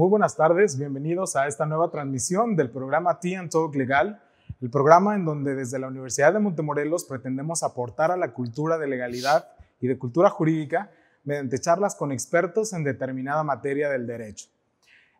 Muy buenas tardes, bienvenidos a esta nueva transmisión del programa Tea and Talk Legal, el programa en donde desde la Universidad de Montemorelos pretendemos aportar a la cultura de legalidad y de cultura jurídica mediante charlas con expertos en determinada materia del derecho.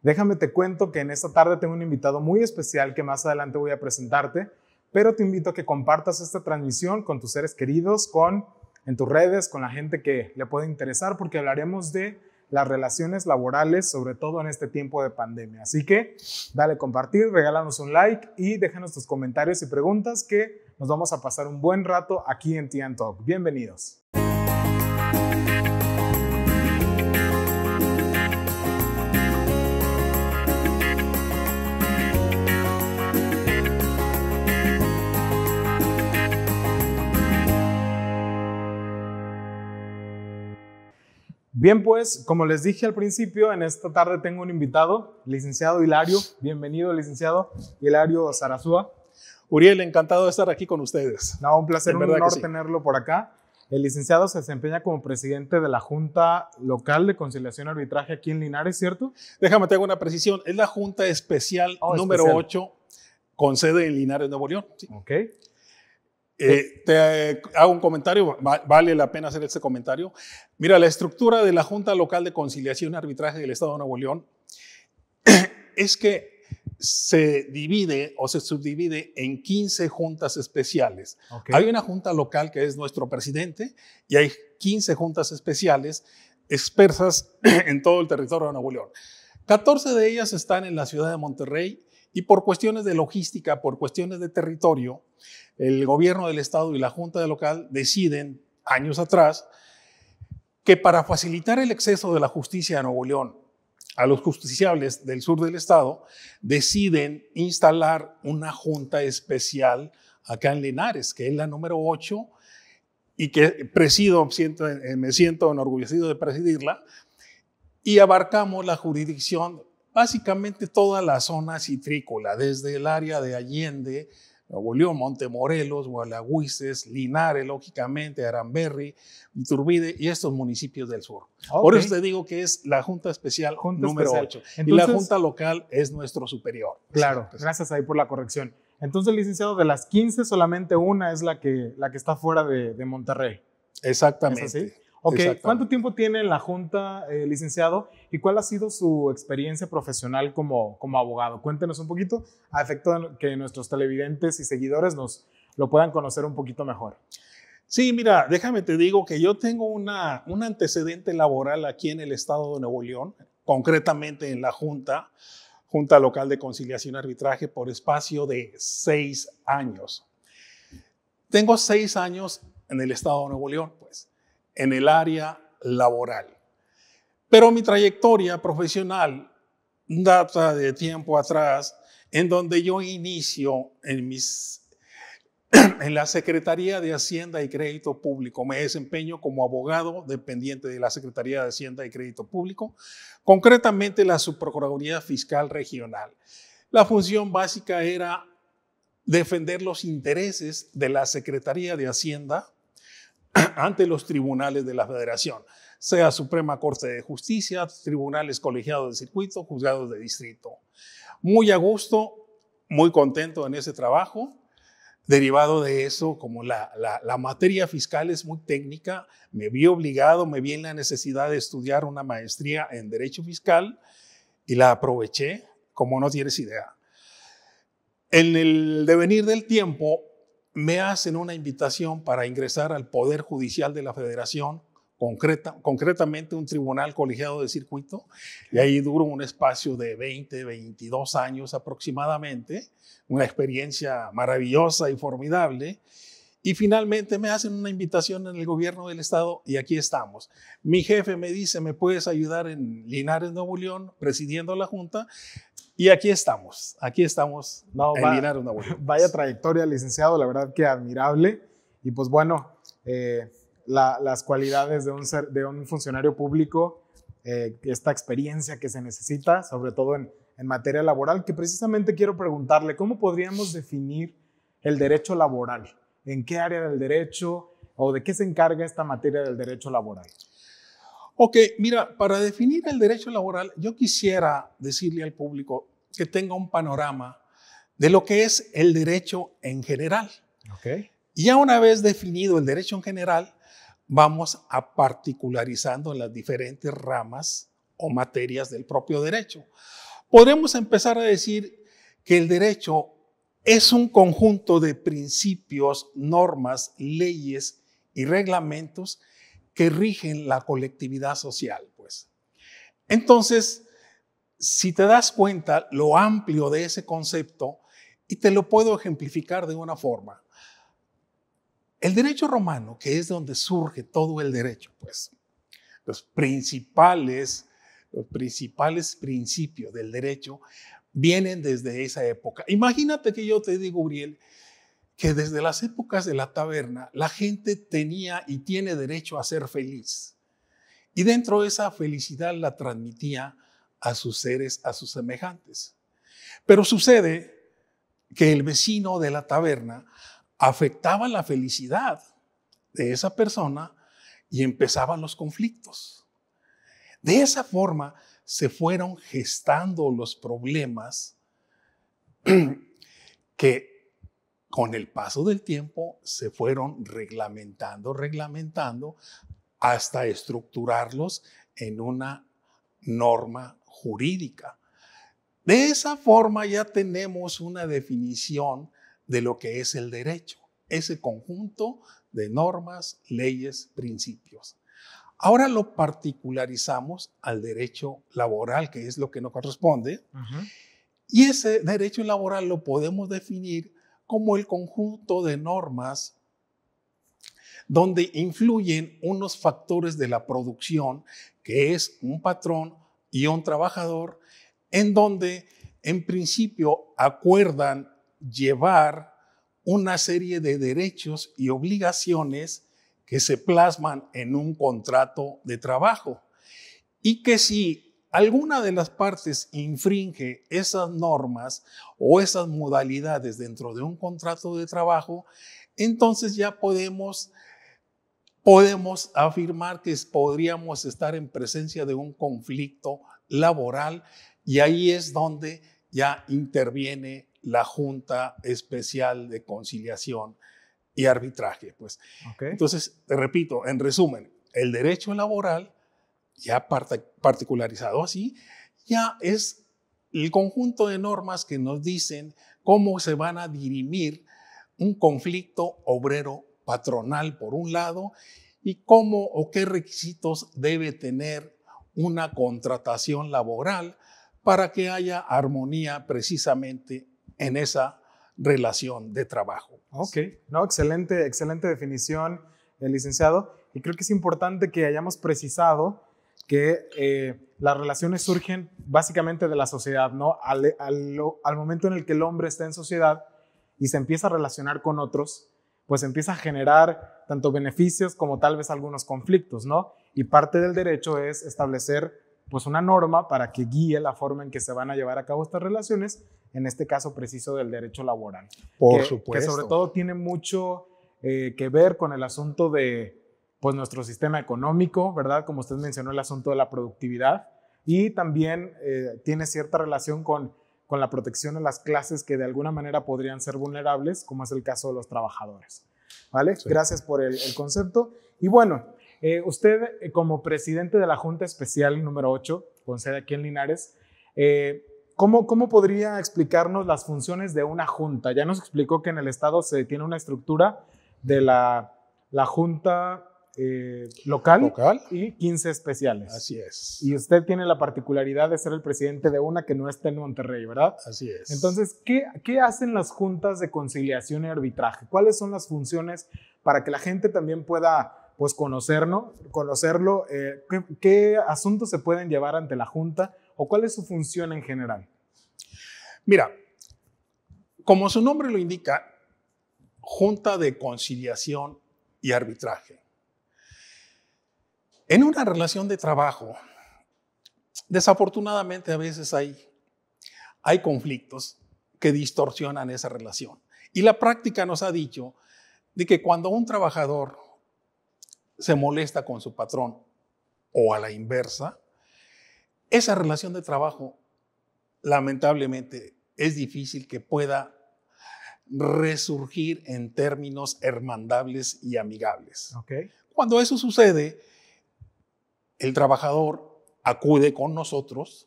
Déjame te cuento que en esta tarde tengo un invitado muy especial que más adelante voy a presentarte, pero te invito a que compartas esta transmisión con tus seres queridos, con en tus redes, con la gente que le pueda interesar, porque hablaremos de las relaciones laborales, sobre todo en este tiempo de pandemia. Así que dale compartir, regálanos un like y déjanos tus comentarios y preguntas que nos vamos a pasar un buen rato aquí en Tian Talk. Bienvenidos. Bien, pues, como les dije al principio, en esta tarde tengo un invitado, licenciado Hilario. Bienvenido, licenciado Hilario Zarazúa. Uriel, encantado de estar aquí con ustedes. No, un placer, un honor tenerlo por acá. El licenciado se desempeña como presidente de la Junta Local de Conciliación y Arbitraje aquí en Linares, ¿cierto? Déjame, te hago una precisión. Es la Junta Especial oh, número 8, con sede en Linares, Nuevo León. Sí. Ok. Eh, te eh, hago un comentario, vale la pena hacer este comentario. Mira, la estructura de la Junta Local de Conciliación y Arbitraje del Estado de Nuevo León es que se divide o se subdivide en 15 juntas especiales. Hay una junta local que es nuestro presidente y hay 15 juntas especiales dispersas en todo el territorio de Nuevo León. 14 de ellas están en la ciudad de Monterrey y por cuestiones de logística, por cuestiones de territorio, el gobierno del estado y la junta de local deciden años atrás que para facilitar el acceso de la justicia a Nuevo León a los justiciables del sur del estado, deciden instalar una junta especial acá en Linares, que es la número 8 y que presido, me siento enorgullecido de presidirla, y abarcamos la jurisdicción básicamente toda la zona citrícola, desde el área de Allende, Nuevo Montemorelos, Gualagüises, Linares, lógicamente, Aramberri, Iturbide y estos municipios del sur. Por eso te digo que es la Junta Especial número ocho 8. y la Junta Local es nuestro superior. Claro, gracias ahí por la corrección. Entonces, licenciado, de las 15 solamente una es la que, la que está fuera de, de Monterrey. Exactamente. Ok, ¿cuánto tiempo tiene en la Junta, eh, licenciado? ¿Y cuál ha sido su experiencia profesional como, como abogado? Cuéntenos un poquito, a efecto de que nuestros televidentes y seguidores nos lo puedan conocer un poquito mejor. Sí, mira, déjame te digo que yo tengo una, un antecedente laboral aquí en el estado de Nuevo León, concretamente en la Junta, Junta Local de Conciliación y Arbitraje, por espacio de seis años. Tengo seis años en el estado de Nuevo León, pues en el área laboral. Pero mi trayectoria profesional data de tiempo atrás, en donde yo inicio en, mis, en la Secretaría de Hacienda y Crédito Público. Me desempeño como abogado dependiente de la Secretaría de Hacienda y Crédito Público, concretamente la Subprocuraduría Fiscal Regional. La función básica era defender los intereses de la Secretaría de Hacienda ante los tribunales de la Federación, sea Suprema Corte de Justicia, tribunales colegiados de circuito, juzgados de distrito. Muy a gusto, muy contento en ese trabajo. Derivado de eso, como la, materia fiscal es muy técnica, me vi obligado, me vi en la necesidad de estudiar una maestría en Derecho Fiscal y la aproveché como no tienes idea. En el devenir del tiempo, me hacen una invitación para ingresar al Poder Judicial de la Federación, concreta, concretamente un tribunal colegiado de circuito, y ahí duró un espacio de 20, 22 años aproximadamente, una experiencia maravillosa y formidable. Y finalmente me hacen una invitación en el gobierno del estado y aquí estamos. Mi jefe me dice, ¿me puedes ayudar en Linares, Nuevo León, presidiendo la Junta? Y aquí estamos, aquí estamos. No, Vaya trayectoria, licenciado, la verdad que admirable. Y pues bueno, eh, las cualidades de un, de un funcionario público, eh, esta experiencia que se necesita, sobre todo en, en materia laboral, que precisamente quiero preguntarle, ¿cómo podríamos definir el derecho laboral? ¿En qué área del derecho o de qué se encarga esta materia del derecho laboral? Ok, mira, para definir el derecho laboral, yo quisiera decirle al público que tenga un panorama de lo que es el derecho en general. Okay. ya una vez definido el derecho en general, vamos a particularizando las diferentes ramas o materias del propio derecho. Podremos empezar a decir que el derecho es un conjunto de principios, normas, leyes y reglamentos que rigen la colectividad social, pues. Entonces, si te das cuenta lo amplio de ese concepto, y te lo puedo ejemplificar de una forma. El derecho romano, que es donde surge todo el derecho, pues los principales, los principales principios del derecho vienen desde esa época. Imagínate que yo te digo, Uriel, que desde las épocas de la taberna la gente tenía y tiene derecho a ser feliz. Y dentro de esa felicidad la transmitía a sus seres, a sus semejantes. Pero sucede que el vecino de la taberna afectaba la felicidad de esa persona y empezaban los conflictos. De esa forma se fueron gestando los problemas que con el paso del tiempo se fueron reglamentando, reglamentando, hasta estructurarlos en una norma jurídica. De esa forma ya tenemos una definición de lo que es el derecho, ese conjunto de normas, leyes, principios. Ahora lo particularizamos al derecho laboral, que es lo que nos corresponde, y ese derecho laboral lo podemos definir como el conjunto de normas donde influyen unos factores de la producción, que es un patrón y un trabajador, en donde en principio acuerdan llevar una serie de derechos y obligaciones que se plasman en un contrato de trabajo y que si alguna de las partes infringe esas normas o esas modalidades dentro de un contrato de trabajo, entonces ya podemos podemos afirmar que podríamos estar en presencia de un conflicto laboral y ahí es donde ya interviene la Junta Especial de Conciliación y Arbitraje. Pues. Entonces, te repito, en resumen, el derecho laboral, ya particularizado así, ya es el conjunto de normas que nos dicen cómo se van a dirimir un conflicto obrero patronal por un lado y cómo o qué requisitos debe tener una contratación laboral para que haya armonía precisamente en esa relación de trabajo. Ok, no, excelente, excelente definición, el eh, licenciado. Y creo que es importante que hayamos precisado que eh, las relaciones surgen básicamente de la sociedad, ¿no? al, momento en el que el hombre está en sociedad y se empieza a relacionar con otros, pues empieza a generar tanto beneficios como tal vez algunos conflictos, ¿no? Y parte del derecho es establecer pues una norma para que guíe la forma en que se van a llevar a cabo estas relaciones, en este caso preciso del derecho laboral. Por supuesto. Que sobre todo tiene mucho eh, que ver con el asunto de pues nuestro sistema económico, ¿verdad? Como usted mencionó, el asunto de la productividad y también eh, tiene cierta relación con con la protección de las clases que de alguna manera podrían ser vulnerables, como es el caso de los trabajadores. ¿Vale? Gracias por el, concepto. Y bueno, eh, usted eh, como presidente de la Junta Especial número 8, con sede aquí en Linares, eh, ¿Cómo, ¿Cómo, podría explicarnos las funciones de una junta? Ya nos explicó que en el Estado se tiene una estructura de la, la junta eh, local, y 15 especiales. Así es. Y usted tiene la particularidad de ser el presidente de una que no está en Monterrey, ¿verdad? Así es. Entonces, ¿qué, hacen las juntas de conciliación y arbitraje? ¿Cuáles son las funciones para que la gente también pueda pues conocerlo, eh, qué asuntos se pueden llevar ante la Junta o cuál es su función en general. Mira, como su nombre lo indica, Junta de Conciliación y Arbitraje. En una relación de trabajo, desafortunadamente a veces hay, hay conflictos que distorsionan esa relación. Y la práctica nos ha dicho de que cuando un trabajador se molesta con su patrón o a la inversa, esa relación de trabajo lamentablemente es difícil que pueda resurgir en términos hermandables y amigables. Okay. Cuando eso sucede, el trabajador acude con nosotros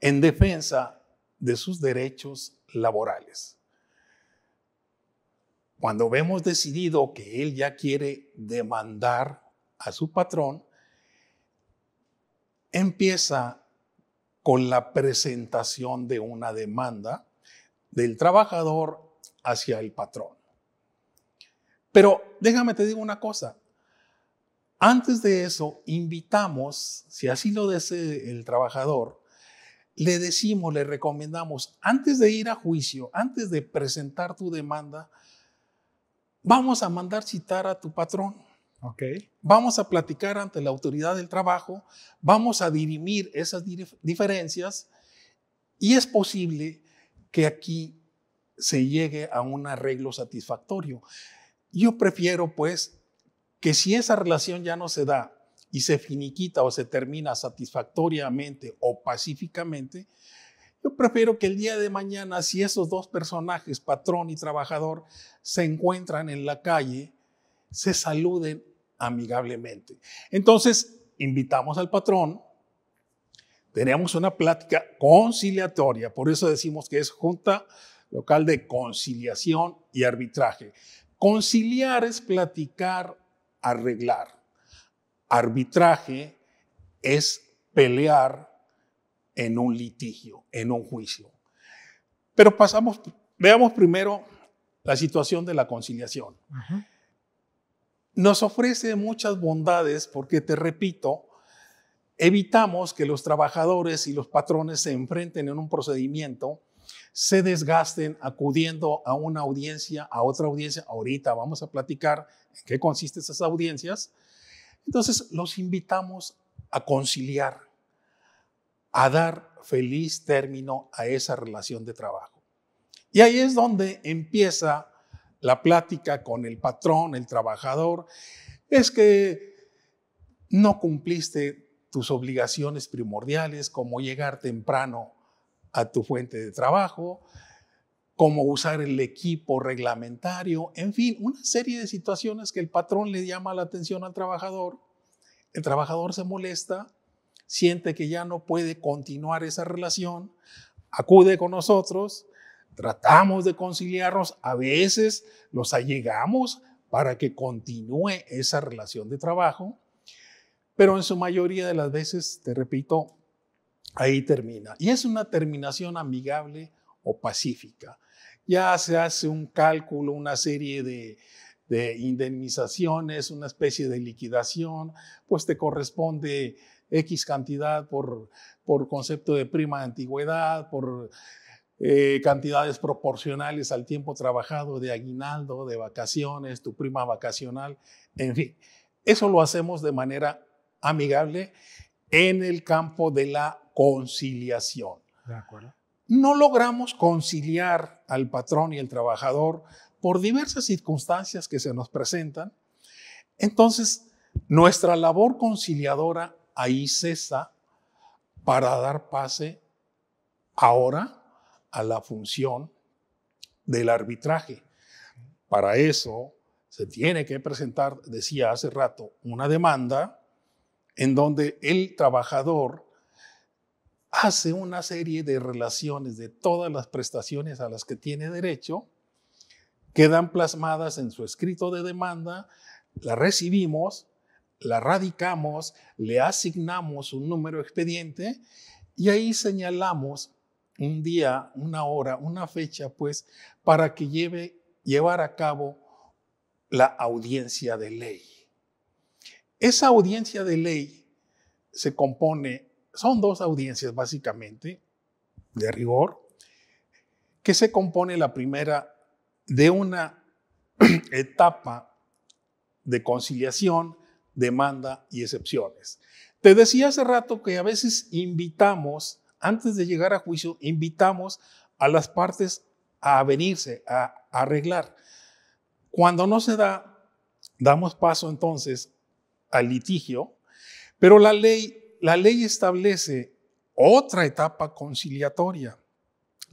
en defensa de sus derechos laborales. Cuando vemos decidido que él ya quiere demandar a su patrón, empieza con la presentación de una demanda del trabajador hacia el patrón. Pero déjame te digo una cosa, antes de eso, invitamos, si así lo desea el trabajador, le decimos, le recomendamos, antes de ir a juicio, antes de presentar tu demanda, vamos a mandar citar a tu patrón. Okay. Vamos a platicar ante la autoridad del trabajo, vamos a dirimir esas diferencias y es posible que aquí se llegue a un arreglo satisfactorio. Yo prefiero pues que si esa relación ya no se da y se finiquita o se termina satisfactoriamente o pacíficamente, yo prefiero que el día de mañana, si esos dos personajes, patrón y trabajador, se encuentran en la calle, se saluden amigablemente. Entonces, invitamos al patrón, tenemos una plática conciliatoria, por eso decimos que es Junta Local de Conciliación y Arbitraje. Conciliar es platicar arreglar. Arbitraje es pelear en un litigio, en un juicio. Pero pasamos, veamos primero la situación de la conciliación. Nos ofrece muchas bondades porque, te repito, evitamos que los trabajadores y los patrones se enfrenten en un procedimiento se desgasten acudiendo a una audiencia, a otra audiencia. Ahorita vamos a platicar en qué consisten esas audiencias. Entonces los invitamos a conciliar, a dar feliz término a esa relación de trabajo. Y ahí es donde empieza la plática con el patrón, el trabajador. Es que no cumpliste tus obligaciones primordiales como llegar temprano a tu fuente de trabajo, cómo usar el equipo reglamentario, en fin, una serie de situaciones que el patrón le llama la atención al trabajador. El trabajador se molesta, siente que ya no puede continuar esa relación, acude con nosotros, tratamos de conciliarnos, a veces los allegamos para que continúe esa relación de trabajo, pero en su mayoría de las veces, te repito, ahí termina. Y es una terminación amigable o pacífica. Ya se hace un cálculo, una serie de, indemnizaciones, una especie de liquidación, pues te corresponde X cantidad por, por concepto de prima de antigüedad, por eh, cantidades proporcionales al tiempo trabajado de aguinaldo, de vacaciones, tu prima vacacional, en fin. Eso lo hacemos de manera amigable en el campo de la conciliación. No logramos conciliar al patrón y al trabajador por diversas circunstancias que se nos presentan. Entonces, nuestra labor conciliadora ahí cesa para dar pase ahora a la función del arbitraje. Para eso se tiene que presentar, decía hace rato, una demanda en donde el trabajador hace una serie de relaciones de todas las prestaciones a las que tiene derecho, quedan plasmadas en su escrito de demanda, la recibimos, la radicamos, le asignamos un número expediente y ahí señalamos un día, una hora, una fecha, pues, para que lleve, llevar a cabo la audiencia de ley. Esa audiencia de ley se compone son dos audiencias básicamente de rigor, que se compone la primera de una etapa de conciliación, demanda y excepciones. Te decía hace rato que a veces invitamos, antes de llegar a juicio, invitamos a las partes a venirse, a arreglar. Cuando no se da, damos paso entonces al litigio, pero la ley la ley establece otra etapa conciliatoria.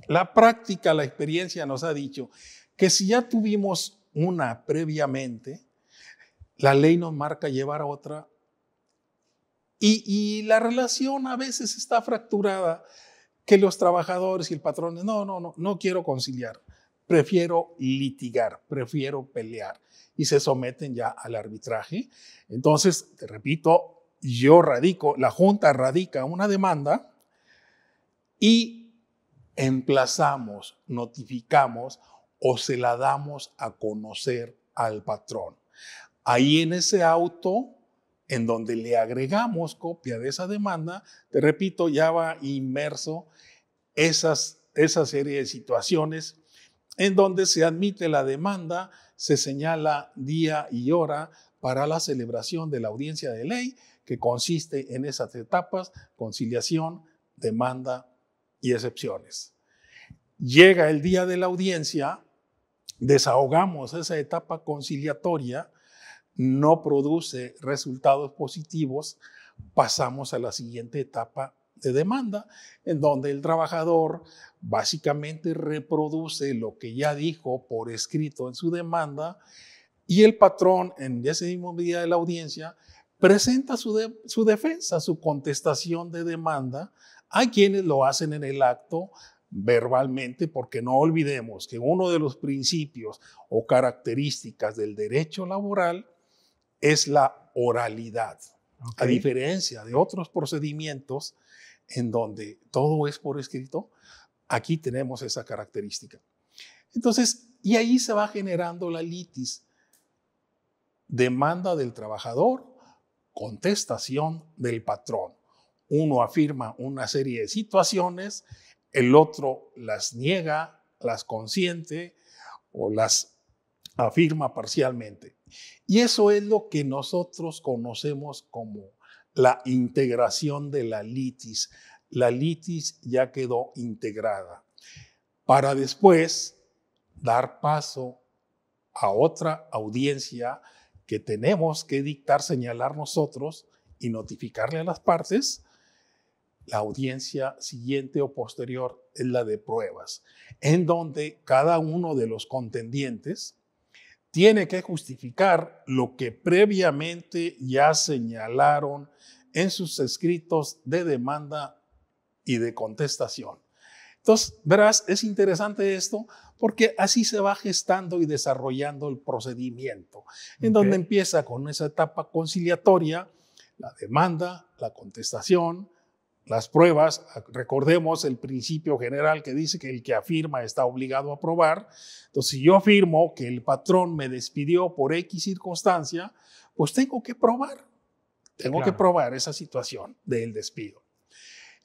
La práctica, la experiencia nos ha dicho que si ya tuvimos una previamente, la ley nos marca llevar a otra y, la relación a veces está fracturada que los trabajadores y el patrón, no, no, no, no quiero conciliar, prefiero litigar, prefiero pelear y se someten ya al arbitraje. Entonces, te repito, yo radico, la Junta radica una demanda y emplazamos, notificamos o se la damos a conocer al patrón. Ahí en ese auto, en donde le agregamos copia de esa demanda, te repito, ya va inmerso esa serie de situaciones en donde se admite la demanda, se señala día y hora para la celebración de la audiencia de ley que consiste en esas etapas, conciliación, demanda y excepciones. Llega el día de la audiencia, desahogamos esa etapa conciliatoria, no produce resultados positivos, pasamos a la siguiente etapa de demanda, en donde el trabajador básicamente reproduce lo que ya dijo por escrito en su demanda y el patrón en ese mismo día de la audiencia presenta su, su defensa, su contestación de demanda. a quienes lo hacen en el acto, verbalmente, porque no olvidemos que uno de los principios o características del derecho laboral es la oralidad, a diferencia de otros procedimientos en donde todo es por escrito, aquí tenemos esa característica. Entonces, y ahí se va generando la litis, demanda del trabajador contestación del patrón. Uno afirma una serie de situaciones, el otro las niega, las consiente o las afirma parcialmente. Y eso es lo que nosotros conocemos como la integración de la litis. La litis ya quedó integrada para después dar paso a otra audiencia que tenemos que dictar, señalar nosotros y notificarle a las partes, la audiencia siguiente o posterior es la de pruebas, en donde cada uno de los contendientes tiene que justificar lo que previamente ya señalaron en sus escritos de demanda y de contestación. Entonces, verás, es interesante esto porque así se va gestando y desarrollando el procedimiento, en donde empieza con esa etapa conciliatoria, la demanda, la contestación, las pruebas, recordemos el principio general que dice que el que afirma está obligado a probar. Entonces, si yo afirmo que el patrón me despidió por X circunstancia, pues tengo que probar, tengo que probar esa situación del despido.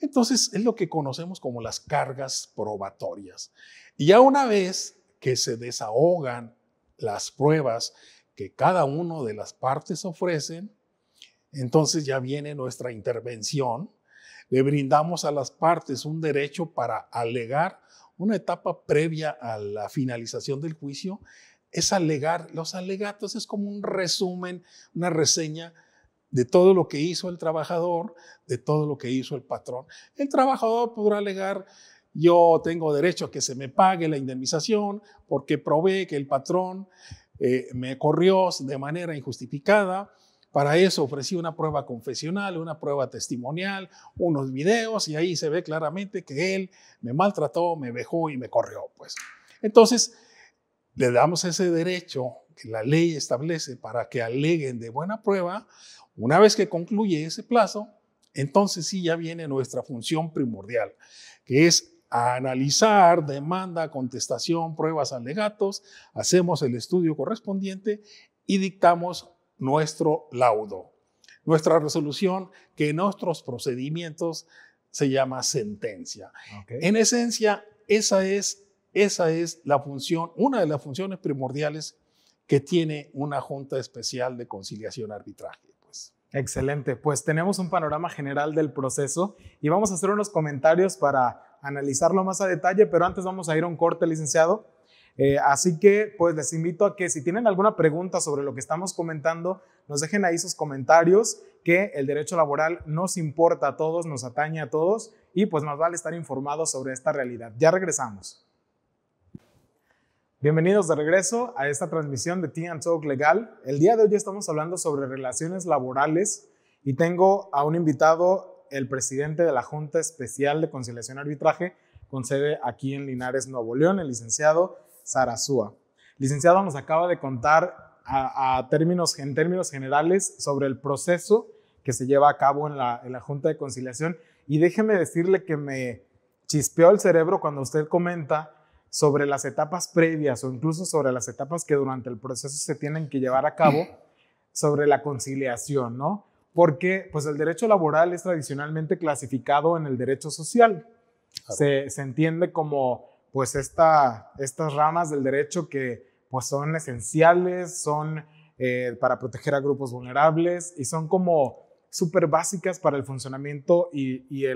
Entonces es lo que conocemos como las cargas probatorias. Y ya una vez que se desahogan las pruebas que cada una de las partes ofrecen, entonces ya viene nuestra intervención. Le brindamos a las partes un derecho para alegar una etapa previa a la finalización del juicio. Es alegar, los alegatos es como un resumen, una reseña de todo lo que hizo el trabajador, de todo lo que hizo el patrón. El trabajador podrá alegar, yo tengo derecho a que se me pague la indemnización porque probé que el patrón eh, me corrió de manera injustificada. Para eso ofrecí una prueba confesional, una prueba testimonial, unos videos y ahí se ve claramente que él me maltrató, me vejó y me corrió. Pues. Entonces, le damos ese derecho la ley establece para que aleguen de buena prueba, una vez que concluye ese plazo, entonces sí ya viene nuestra función primordial, que es analizar demanda, contestación, pruebas, alegatos, hacemos el estudio correspondiente y dictamos nuestro laudo. Nuestra resolución, que en nuestros procedimientos se llama sentencia. En esencia, esa es, esa es la función, una de las funciones primordiales que tiene una Junta Especial de Conciliación Arbitraje. Pues. Excelente, pues tenemos un panorama general del proceso y vamos a hacer unos comentarios para analizarlo más a detalle, pero antes vamos a ir a un corte, licenciado. Eh, así que pues les invito a que si tienen alguna pregunta sobre lo que estamos comentando, nos dejen ahí sus comentarios, que el derecho laboral nos importa a todos, nos atañe a todos y pues más vale estar informados sobre esta realidad. Ya regresamos. Bienvenidos de regreso a esta transmisión de Tea Legal. El día de hoy estamos hablando sobre relaciones laborales y tengo a un invitado, el presidente de la Junta Especial de Conciliación y Arbitraje, con sede aquí en Linares, Nuevo León, el licenciado Sarazúa. Licenciado, nos acaba de contar a, términos, en términos generales sobre el proceso que se lleva a cabo en la, en la Junta de Conciliación y déjeme decirle que me chispeó el cerebro cuando usted comenta sobre las etapas previas o incluso sobre las etapas que durante el proceso se tienen que llevar a cabo sobre la conciliación, ¿no? Porque pues el derecho laboral es tradicionalmente clasificado en el derecho social. Se, entiende como pues esta, estas ramas del derecho que pues son esenciales, son eh, para proteger a grupos vulnerables y son como súper básicas para el funcionamiento y,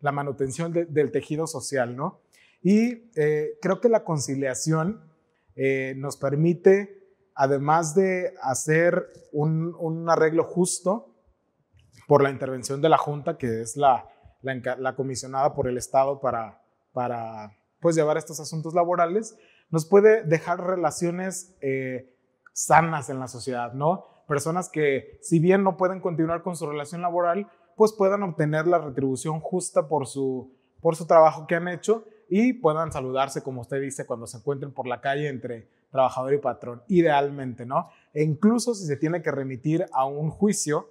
la manutención del tejido social, ¿no? Y eh, creo que la conciliación eh, nos permite, además de hacer un, arreglo justo por la intervención de la Junta, que es la, comisionada por el Estado para, pues, llevar estos asuntos laborales, nos puede dejar relaciones eh, sanas en la sociedad, ¿no? Personas que, si bien no pueden continuar con su relación laboral, pues puedan obtener la retribución justa por su, por su trabajo que han hecho y puedan saludarse, como usted dice, cuando se encuentren por la calle entre trabajador y patrón, idealmente, ¿no? E incluso si se tiene que remitir a un juicio,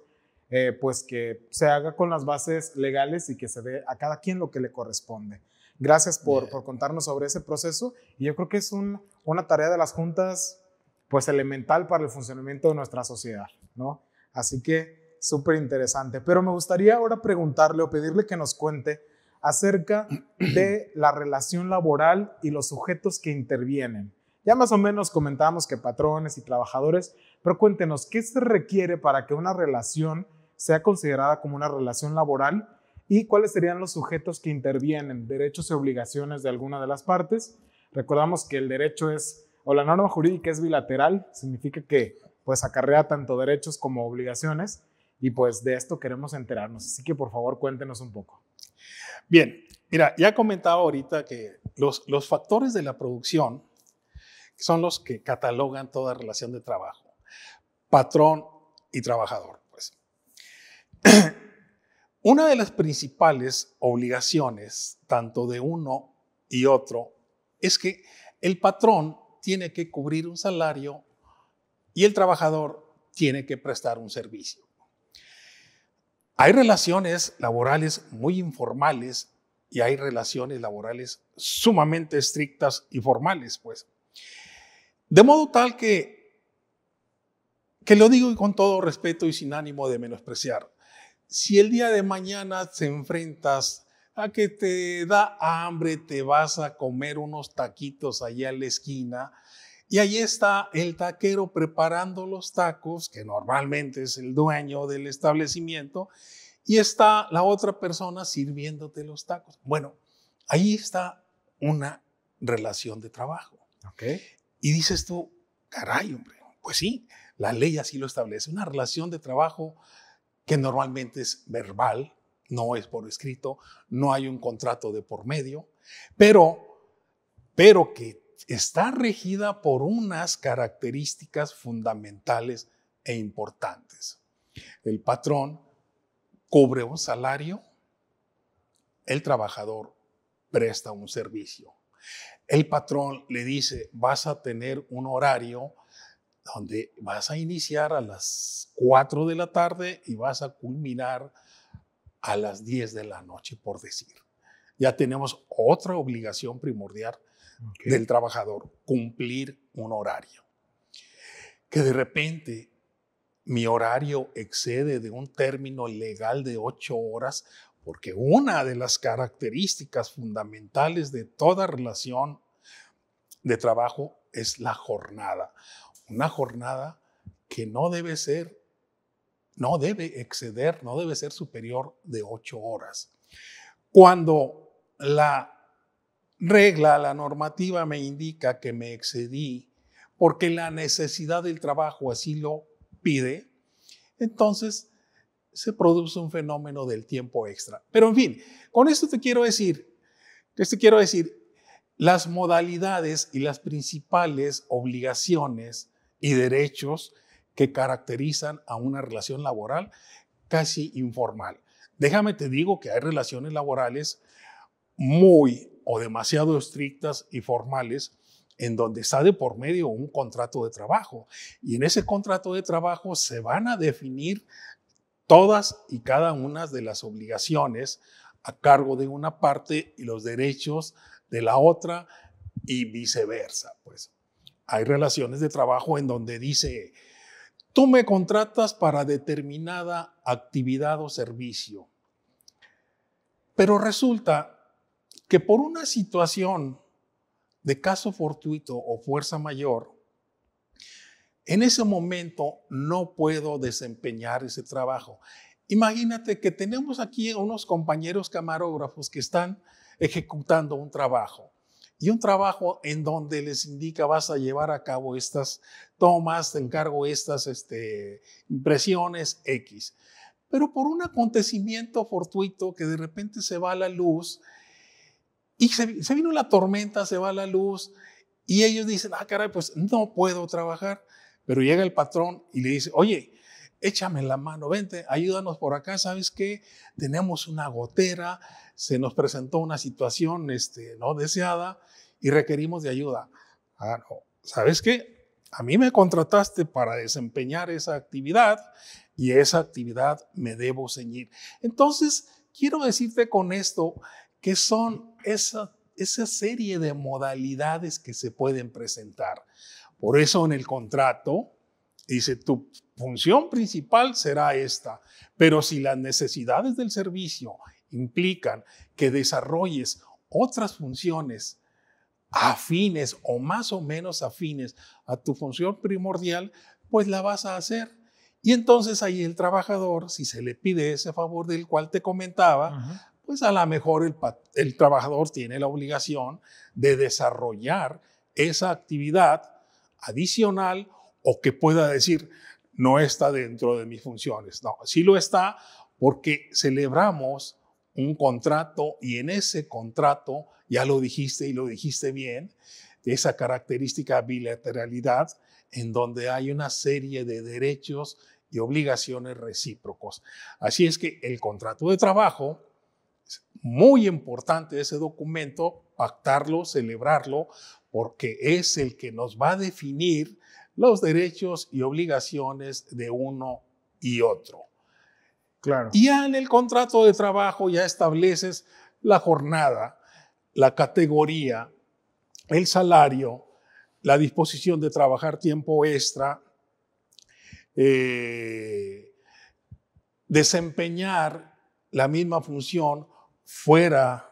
eh, pues que se haga con las bases legales y que se dé a cada quien lo que le corresponde. Gracias por, contarnos sobre ese proceso y yo creo que es una tarea de las juntas pues elemental para el funcionamiento de nuestra sociedad, ¿no? Así que súper interesante. Pero me gustaría ahora preguntarle o pedirle que nos cuente acerca de la relación laboral y los sujetos que intervienen. Ya más o menos comentamos que patrones y trabajadores, pero cuéntenos, ¿qué se requiere para que una relación sea considerada como una relación laboral? ¿Y cuáles serían los sujetos que intervienen? ¿Derechos y obligaciones de alguna de las partes? Recordamos que el derecho es, o la norma jurídica es bilateral, significa que pues acarrea tanto derechos como obligaciones, y pues de esto queremos enterarnos, así que por favor cuéntenos un poco. Bien, mira, ya comentaba ahorita que los, los factores de la producción son los que catalogan toda relación de trabajo, patrón y trabajador. Pues. Una de las principales obligaciones, tanto de uno y otro, es que el patrón tiene que cubrir un salario y el trabajador tiene que prestar un servicio. Hay relaciones laborales muy informales y hay relaciones laborales sumamente estrictas y formales, pues. De modo tal que, que lo digo con todo respeto y sin ánimo de menospreciar, si el día de mañana te enfrentas a que te da hambre, te vas a comer unos taquitos allá en la esquina, y ahí está el taquero preparando los tacos, que normalmente es el dueño del establecimiento, y está la otra persona sirviéndote los tacos. Bueno, ahí está una relación de trabajo. Y dices tú, caray, hombre, pues sí, la ley así lo establece, una relación de trabajo que normalmente es verbal, no es por escrito, no hay un contrato de por medio, pero, pero que está regida por unas características fundamentales e importantes. El patrón cubre un salario, el trabajador presta un servicio. El patrón le dice, vas a tener un horario donde vas a iniciar a las 4 de la tarde y vas a culminar a las 10 de la noche, por decir. Ya tenemos otra obligación primordial del trabajador, cumplir un horario. Que de repente mi horario excede de un término legal de ocho horas, porque una de las características fundamentales de toda relación de trabajo es la jornada. Una jornada que no debe ser, no debe exceder, no debe ser superior de ocho horas. Cuando la regla, la normativa me indica que me excedí porque la necesidad del trabajo así lo pide, entonces se produce un fenómeno del tiempo extra. Pero en fin, con esto te quiero decir, te quiero decir, las modalidades y las principales obligaciones y derechos que caracterizan a una relación laboral casi informal. Déjame te digo que hay relaciones laborales muy o demasiado estrictas y formales en donde está de por medio un contrato de trabajo. Y en ese contrato de trabajo se van a definir todas y cada una de las obligaciones a cargo de una parte y los derechos de la otra y viceversa. Pues hay relaciones de trabajo en donde dice, tú me contratas para determinada actividad o servicio, pero resulta que por una situación de caso fortuito o fuerza mayor, en ese momento no puedo desempeñar ese trabajo. Imagínate que tenemos aquí unos compañeros camarógrafos que están ejecutando un trabajo y un trabajo en donde les indica vas a llevar a cabo estas tomas, te encargo estas este, impresiones X. Pero por un acontecimiento fortuito que de repente se va a la luz y se, vino la tormenta, se va la luz, y ellos dicen, ah, caray, pues no puedo trabajar. Pero llega el patrón y le dice, oye, échame la mano, vente, ayúdanos por acá, ¿sabes qué? Tenemos una gotera, se nos presentó una situación este, no deseada y requerimos de ayuda. Ah, no, ¿sabes qué? A mí me contrataste para desempeñar esa actividad y esa actividad me debo ceñir. Entonces, quiero decirte con esto que son esa, esa serie de modalidades que se pueden presentar. Por eso en el contrato dice, tu función principal será esta, pero si las necesidades del servicio implican que desarrolles otras funciones afines o más o menos afines a tu función primordial, pues la vas a hacer. Y entonces ahí el trabajador, si se le pide ese favor del cual te comentaba, pues a lo mejor el, trabajador tiene la obligación de desarrollar esa actividad adicional o que pueda decir, no está dentro de mis funciones. No, sí lo está porque celebramos un contrato y en ese contrato, ya lo dijiste y lo dijiste bien, esa característica bilateralidad en donde hay una serie de derechos y obligaciones recíprocos. Así es que el contrato de trabajo muy importante ese documento, pactarlo, celebrarlo, porque es el que nos va a definir los derechos y obligaciones de uno y otro. Claro. Ya en el contrato de trabajo ya estableces la jornada, la categoría, el salario, la disposición de trabajar tiempo extra, eh, desempeñar la misma función fuera,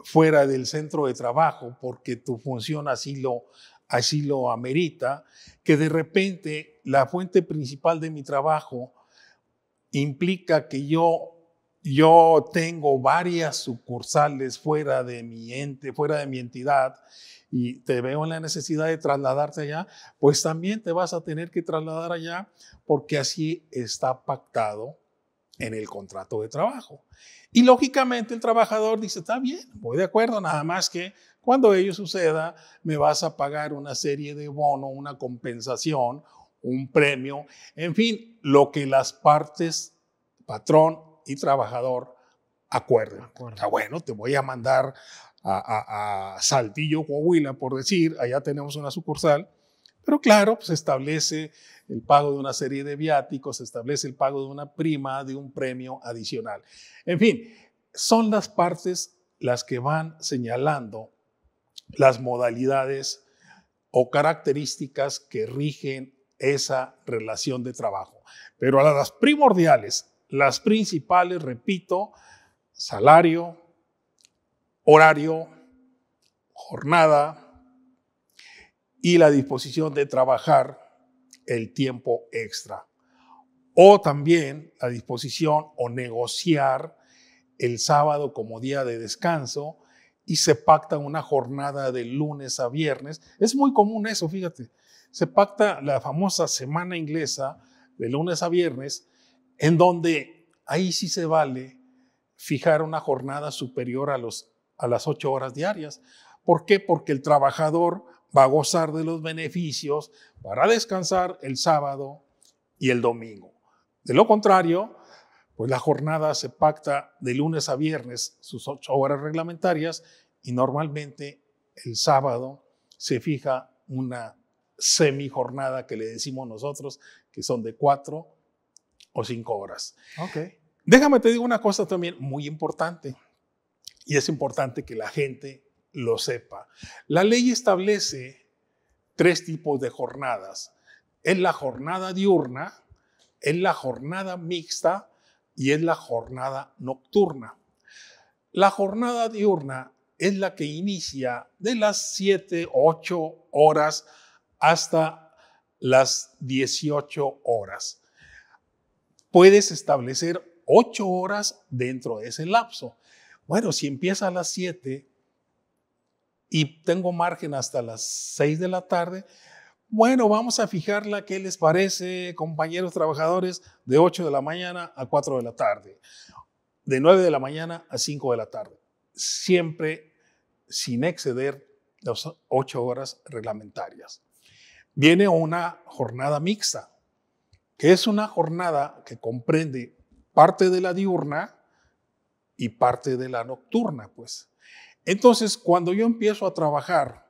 fuera del centro de trabajo, porque tu función así lo, así lo amerita, que de repente la fuente principal de mi trabajo implica que yo, yo tengo varias sucursales fuera de mi ente, fuera de mi entidad, y te veo en la necesidad de trasladarte allá, pues también te vas a tener que trasladar allá porque así está pactado en el contrato de trabajo. Y lógicamente el trabajador dice, está bien, voy de acuerdo, nada más que cuando ello suceda me vas a pagar una serie de bono, una compensación, un premio, en fin, lo que las partes, patrón y trabajador, acuerden. Está ah, bueno, te voy a mandar a, a, a Saltillo, Coahuila, por decir, allá tenemos una sucursal, pero claro, pues, se pues establece el pago de una serie de viáticos, establece el pago de una prima, de un premio adicional. En fin, son las partes las que van señalando las modalidades o características que rigen esa relación de trabajo. Pero a las primordiales, las principales, repito, salario, horario, jornada y la disposición de trabajar el tiempo extra. O también la disposición o negociar el sábado como día de descanso y se pacta una jornada de lunes a viernes. Es muy común eso, fíjate. Se pacta la famosa semana inglesa de lunes a viernes, en donde ahí sí se vale fijar una jornada superior a, los, a las ocho horas diarias. ¿Por qué? Porque el trabajador va a gozar de los beneficios para descansar el sábado y el domingo. De lo contrario, pues la jornada se pacta de lunes a viernes, sus ocho horas reglamentarias, y normalmente el sábado se fija una semijornada que le decimos nosotros, que son de cuatro o cinco horas. Okay. Déjame te digo una cosa también muy importante, y es importante que la gente lo sepa. La ley establece tres tipos de jornadas. Es la jornada diurna, es la jornada mixta y es la jornada nocturna. La jornada diurna es la que inicia de las 7, 8 horas hasta las 18 horas. Puedes establecer 8 horas dentro de ese lapso. Bueno, si empieza a las 7, y tengo margen hasta las 6 de la tarde. Bueno, vamos a fijarla, ¿qué les parece, compañeros trabajadores? De 8 de la mañana a 4 de la tarde, de 9 de la mañana a 5 de la tarde, siempre sin exceder las 8 horas reglamentarias. Viene una jornada mixta, que es una jornada que comprende parte de la diurna y parte de la nocturna, pues. Entonces, cuando yo empiezo a trabajar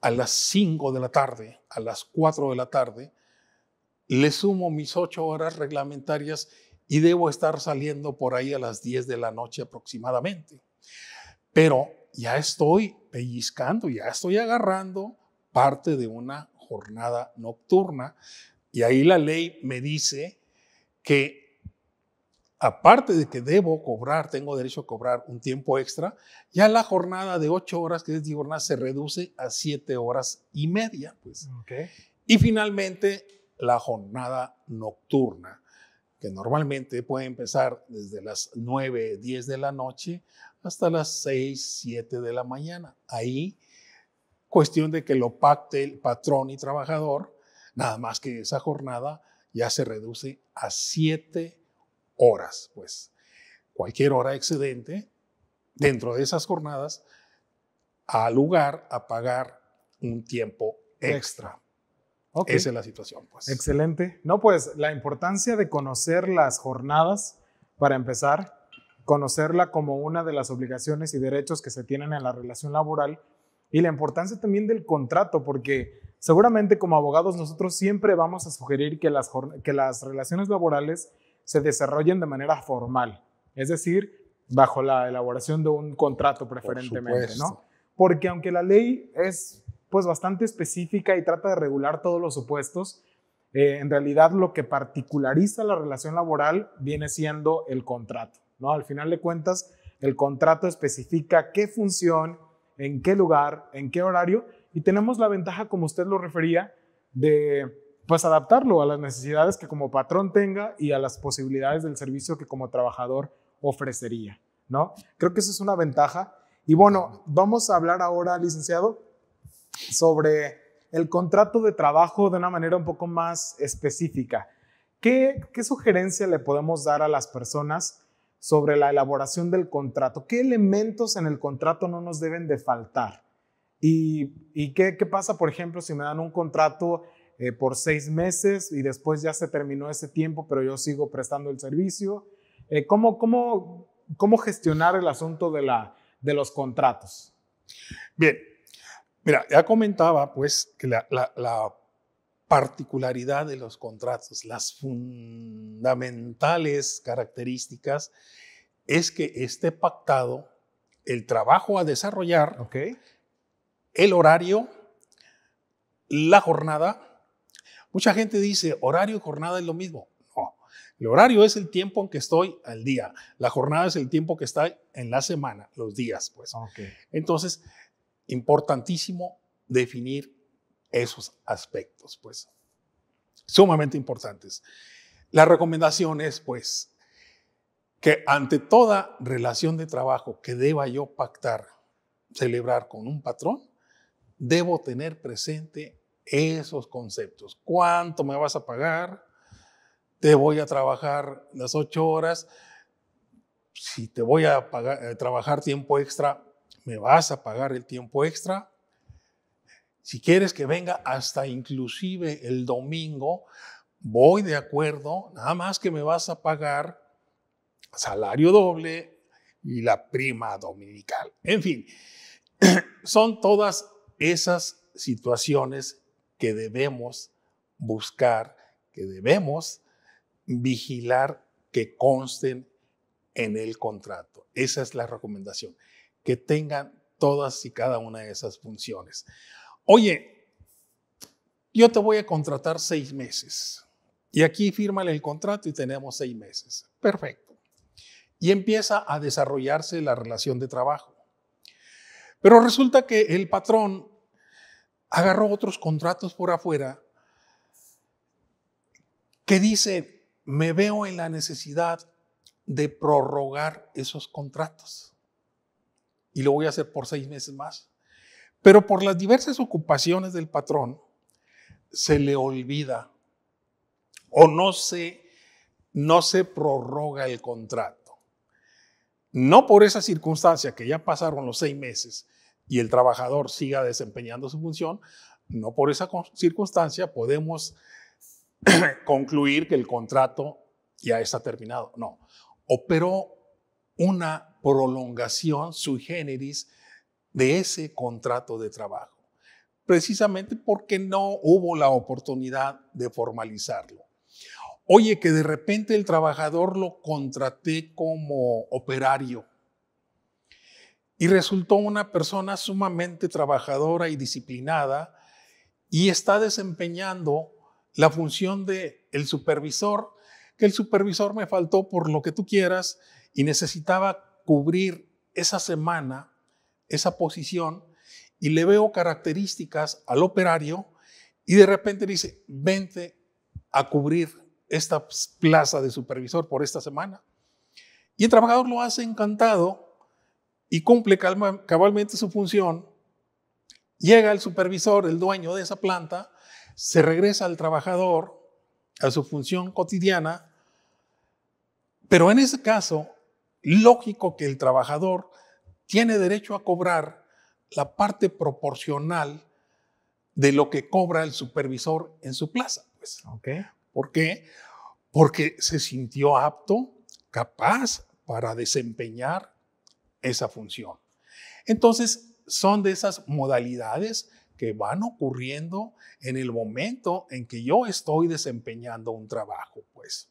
a las 5 de la tarde, a las 4 de la tarde, le sumo mis 8 horas reglamentarias y debo estar saliendo por ahí a las 10 de la noche aproximadamente. Pero ya estoy pellizcando, ya estoy agarrando parte de una jornada nocturna y ahí la ley me dice que aparte de que debo cobrar, tengo derecho a cobrar un tiempo extra, ya la jornada de ocho horas, que es diurna, se reduce a siete horas y media. Pues. Y finalmente, la jornada nocturna, que normalmente puede empezar desde las nueve, diez de la noche hasta las seis, siete de la mañana. Ahí, cuestión de que lo pacte el patrón y trabajador, nada más que esa jornada ya se reduce a siete horas, pues. Cualquier hora excedente dentro de esas jornadas a lugar a pagar un tiempo extra. Esa es la situación, pues. Excelente. No, pues la importancia de conocer las jornadas para empezar, conocerla como una de las obligaciones y derechos que se tienen en la relación laboral y la importancia también del contrato, porque seguramente como abogados nosotros siempre vamos a sugerir que las, que las relaciones laborales se desarrollen de manera formal, es decir, bajo la elaboración de un contrato preferentemente, ¿no? Porque aunque la ley es pues bastante específica y trata de regular todos los supuestos, eh, en realidad lo que particulariza la relación laboral viene siendo el contrato, ¿no? Al final de cuentas, el contrato especifica qué función, en qué lugar, en qué horario, y tenemos la ventaja, como usted lo refería, de pues adaptarlo a las necesidades que como patrón tenga y a las posibilidades del servicio que como trabajador ofrecería, ¿no? Creo que eso es una ventaja. Y bueno, vamos a hablar ahora, licenciado, sobre el contrato de trabajo de una manera un poco más específica. ¿Qué, sugerencia le podemos dar a las personas sobre la elaboración del contrato? ¿Qué elementos en el contrato no nos deben de faltar? ¿Y, qué, qué pasa, por ejemplo, si me dan un contrato eh, por seis meses y después ya se terminó ese tiempo, pero yo sigo prestando el servicio. Eh, ¿cómo, gestionar el asunto de, la, de los contratos? Bien, mira, ya comentaba pues que la, particularidad de los contratos, las fundamentales características, es que esté pactado el trabajo a desarrollar, el horario, la jornada Mucha gente dice, horario y jornada es lo mismo. No, el horario es el tiempo en que estoy al día, la jornada es el tiempo que está en la semana, los días, pues. Entonces, importantísimo definir esos aspectos, pues, sumamente importantes. La recomendación es, pues, que ante toda relación de trabajo que deba yo pactar, celebrar con un patrón, debo tener presente esos conceptos. ¿Cuánto me vas a pagar? Te voy a trabajar las ocho horas. Si te voy a eh, trabajar tiempo extra, me vas a pagar el tiempo extra. Si quieres que venga hasta inclusive el domingo, voy de acuerdo, nada más que me vas a pagar salario doble y la prima dominical. En fin, son todas esas situaciones que debemos buscar, que debemos vigilar que consten en el contrato. Esa es la recomendación, que tengan todas y cada una de esas funciones. Oye, yo te voy a contratar seis meses y aquí firman el contrato y tenemos seis meses. Perfecto. Y empieza a desarrollarse la relación de trabajo. Pero resulta que el patrón agarró otros contratos por afuera que dice, me veo en la necesidad de prorrogar esos contratos. Y lo voy a hacer por seis meses más. Pero por las diversas ocupaciones del patrón, se le olvida o no se, no se prorroga el contrato. No por esa circunstancia que ya pasaron los seis meses, y el trabajador siga desempeñando su función, no por esa circunstancia podemos concluir que el contrato ya está terminado. No, operó una prolongación sui generis de ese contrato de trabajo, precisamente porque no hubo la oportunidad de formalizarlo. Oye, que de repente el trabajador lo contraté como operario y resultó una persona sumamente trabajadora y disciplinada y está desempeñando la función de el supervisor, que el supervisor me faltó por lo que tú quieras y necesitaba cubrir esa semana, esa posición y le veo características al operario y de repente dice, "Vente a cubrir esta plaza de supervisor por esta semana." Y el trabajador lo hace encantado y cumple cabalmente su función, llega el supervisor, el dueño de esa planta, se regresa al trabajador a su función cotidiana, pero en ese caso, lógico que el trabajador tiene derecho a cobrar la parte proporcional de lo que cobra el supervisor en su plaza. Pues. ¿Por qué? Porque se sintió apto, capaz para desempeñar esa función. Entonces, son de esas modalidades que van ocurriendo en el momento en que yo estoy desempeñando un trabajo, pues.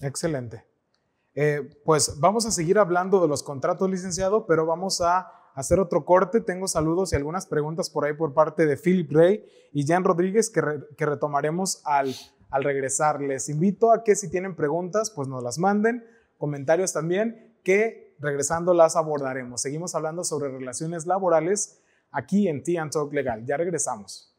Excelente. Eh, pues vamos a seguir hablando de los contratos, licenciado, pero vamos a hacer otro corte. Tengo saludos y algunas preguntas por ahí por parte de Philip Rey y Jan Rodríguez que, retomaremos al, al regresar. Les invito a que si tienen preguntas, pues nos las manden, comentarios también, que regresando las abordaremos. Seguimos hablando sobre relaciones laborales aquí en Tian Talk Legal. Ya regresamos.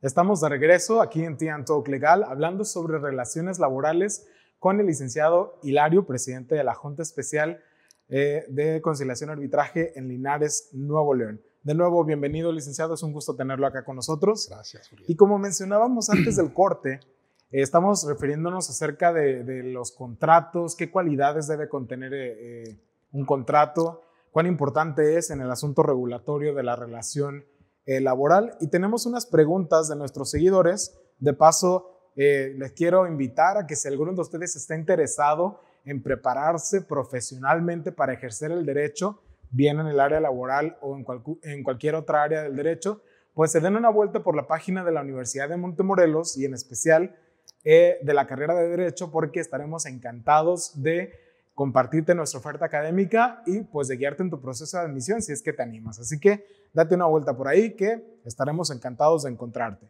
Estamos de regreso aquí en Tian Talk Legal hablando sobre relaciones laborales con el licenciado Hilario, presidente de la Junta Especial eh, de Conciliación y Arbitraje en Linares, Nuevo León. De nuevo, bienvenido, licenciado. Es un gusto tenerlo acá con nosotros. Gracias. Y como mencionábamos antes del corte, estamos refiriéndonos acerca de, los contratos, qué cualidades debe contener eh, eh, un contrato, cuán importante es en el asunto regulatorio de la relación eh, laboral. Y tenemos unas preguntas de nuestros seguidores. De paso, les quiero invitar a que si alguno de ustedes está interesado en prepararse profesionalmente para ejercer el derecho, bien en el área laboral o en, en cualquier otra área del derecho, pues se den una vuelta por la página de la Universidad de Montemorelos y en especial eh, de la carrera de Derecho porque estaremos encantados de compartirte nuestra oferta académica y pues de guiarte en tu proceso de admisión si es que te animas. Así que date una vuelta por ahí que estaremos encantados de encontrarte.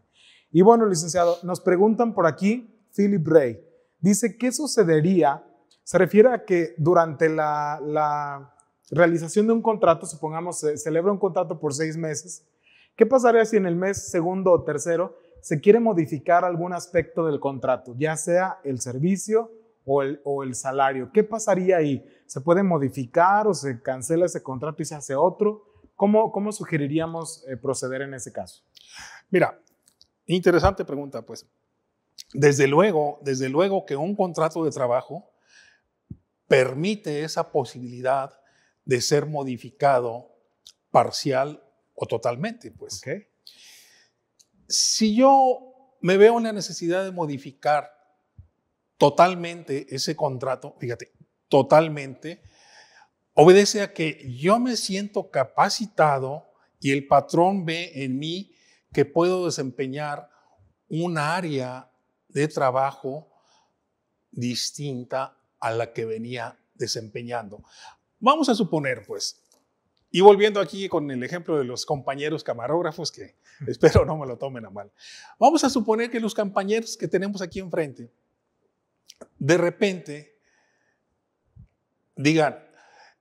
Y bueno, licenciado, nos preguntan por aquí, Philip Ray, dice, ¿qué sucedería? Se refiere a que durante la, realización de un contrato, supongamos, se celebra un contrato por seis meses, ¿qué pasaría si en el mes segundo o tercero se quiere modificar algún aspecto del contrato, ya sea el servicio o el, salario. ¿Qué pasaría ahí? ¿Se puede modificar o se cancela ese contrato y se hace otro? ¿Cómo, cómo sugeriríamos eh, proceder en ese caso? Mira, interesante pregunta, pues. Desde luego, desde luego que un contrato de trabajo permite esa posibilidad de ser modificado parcial o totalmente, pues. Okay si yo me veo en la necesidad de modificar totalmente ese contrato, fíjate, totalmente, obedece a que yo me siento capacitado y el patrón ve en mí que puedo desempeñar un área de trabajo distinta a la que venía desempeñando. Vamos a suponer, pues, y volviendo aquí con el ejemplo de los compañeros camarógrafos, que espero no me lo tomen a mal. Vamos a suponer que los compañeros que tenemos aquí enfrente, de repente, digan,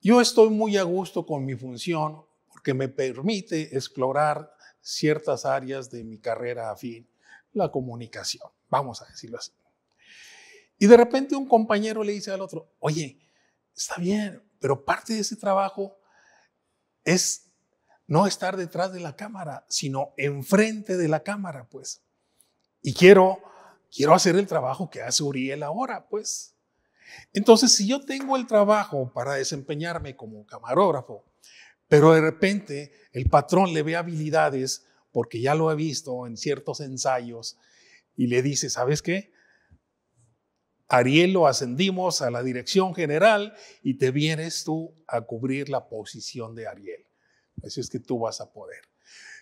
yo estoy muy a gusto con mi función porque me permite explorar ciertas áreas de mi carrera afín, la comunicación, vamos a decirlo así. Y de repente un compañero le dice al otro, oye, está bien, pero parte de ese trabajo es no estar detrás de la cámara, sino enfrente de la cámara, pues. Y quiero, quiero hacer el trabajo que hace Uriel ahora, pues. Entonces, si yo tengo el trabajo para desempeñarme como camarógrafo, pero de repente el patrón le ve habilidades porque ya lo ha visto en ciertos ensayos y le dice, ¿sabes qué? Ariel lo ascendimos a la dirección general y te vienes tú a cubrir la posición de Ariel. Así es que tú vas a poder.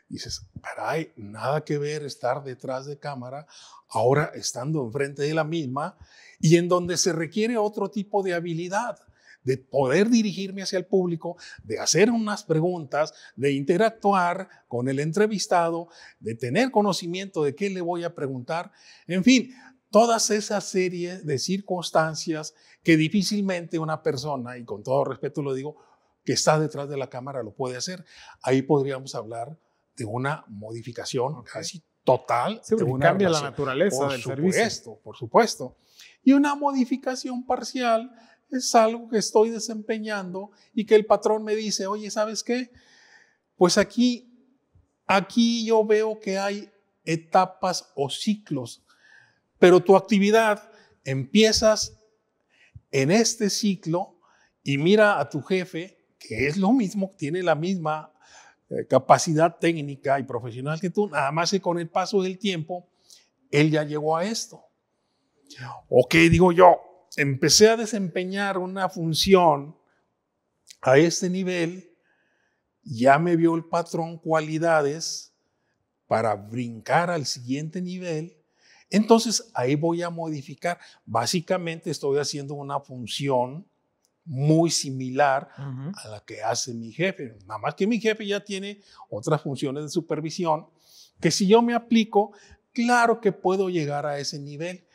Dices, hay nada que ver estar detrás de cámara, ahora estando enfrente de la misma y en donde se requiere otro tipo de habilidad de poder dirigirme hacia el público, de hacer unas preguntas, de interactuar con el entrevistado, de tener conocimiento de qué le voy a preguntar. En fin, todas esas series de circunstancias que difícilmente una persona, y con todo respeto lo digo, que está detrás de la cámara lo puede hacer. Ahí podríamos hablar de una modificación casi total. Sí, cambia la naturaleza del servicio. Por supuesto. Y una modificación parcial es algo que estoy desempeñando y que el patrón me dice, oye, ¿sabes qué? Pues aquí, aquí yo veo que hay etapas o ciclos pero tu actividad empiezas en este ciclo y mira a tu jefe, que es lo mismo, tiene la misma eh, capacidad técnica y profesional que tú, nada más que con el paso del tiempo, él ya llegó a esto. Ok, digo yo, empecé a desempeñar una función a este nivel, ya me vio el patrón cualidades para brincar al siguiente nivel entonces ahí voy a modificar. Básicamente estoy haciendo una función muy similar a la que hace mi jefe. Nada más que mi jefe ya tiene otras funciones de supervisión que si yo me aplico, claro que puedo llegar a ese nivel.